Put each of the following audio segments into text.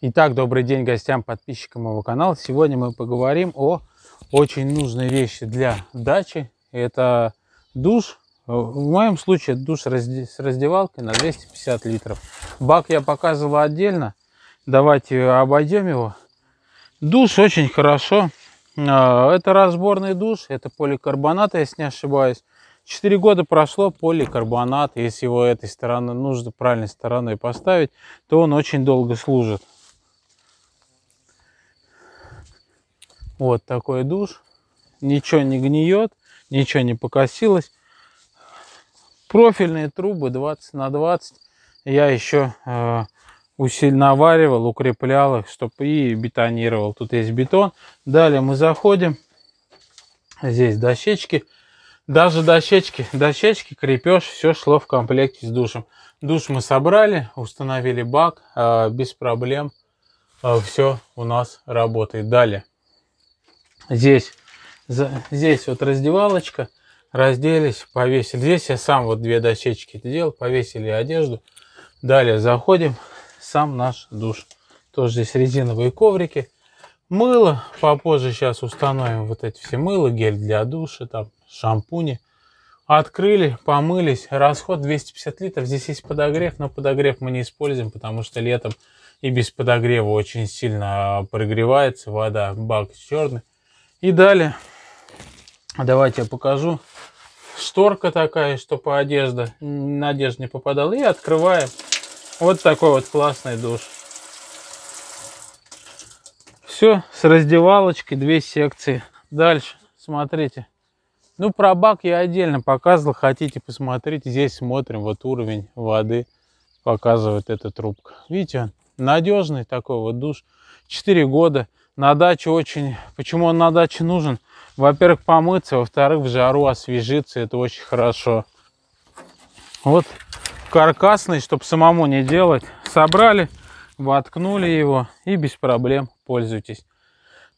Итак, добрый день гостям, подписчикам моего канала. Сегодня мы поговорим о очень нужной вещи для дачи. Это душ. В моем случае душ с раздевалкой на 250 литров. Бак я показывал отдельно. Давайте обойдем его. Душ очень хорошо. А, это разборный душ, это поликарбонат, если не ошибаюсь. Четыре года прошло, поликарбонат, если его этой стороны, нужно правильной стороной поставить, то он очень долго служит. Вот такой душ. Ничего не гниет, ничего не покосилось. Профильные трубы 20 на 20. Я еще э, варивал, укреплял их, чтобы и бетонировал. Тут есть бетон. Далее мы заходим. Здесь дощечки. Даже дощечки, дощечки, крепеж, все шло в комплекте с душем. Душ мы собрали, установили бак, а без проблем. А, все у нас работает. Далее. Здесь, здесь вот раздевалочка. Разделись, повесили. Здесь я сам вот две дощечки делал, повесили одежду. Далее заходим, сам наш душ. Тоже здесь резиновые коврики. Мыло, попозже сейчас установим вот эти все мыло, гель для душа, там шампуни. Открыли, помылись. Расход 250 литров. Здесь есть подогрев, но подогрев мы не используем, потому что летом и без подогрева очень сильно прогревается вода. Бак черный. И далее, давайте я покажу. Шторка такая, что по одежда, на одежду не попадала. И открываем. Вот такой вот классный душ. Все с раздевалочкой, две секции. Дальше, смотрите. Ну, про бак я отдельно показывал, хотите посмотреть. Здесь смотрим, вот уровень воды показывает эта трубка. Видите, он надежный такой вот душ. четыре года на даче очень... Почему он на даче нужен? Во-первых, помыться, во-вторых, в жару освежиться, это очень хорошо. Вот каркасный, чтобы самому не делать, собрали, воткнули его и без проблем пользуйтесь.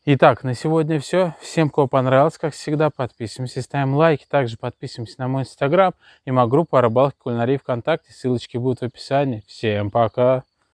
Итак, на сегодня все. Всем, кого понравилось, как всегда, подписываемся, ставим лайки. Также подписываемся на мой инстаграм и мою группу о рыбалке кулинарии ВКонтакте. Ссылочки будут в описании. Всем пока!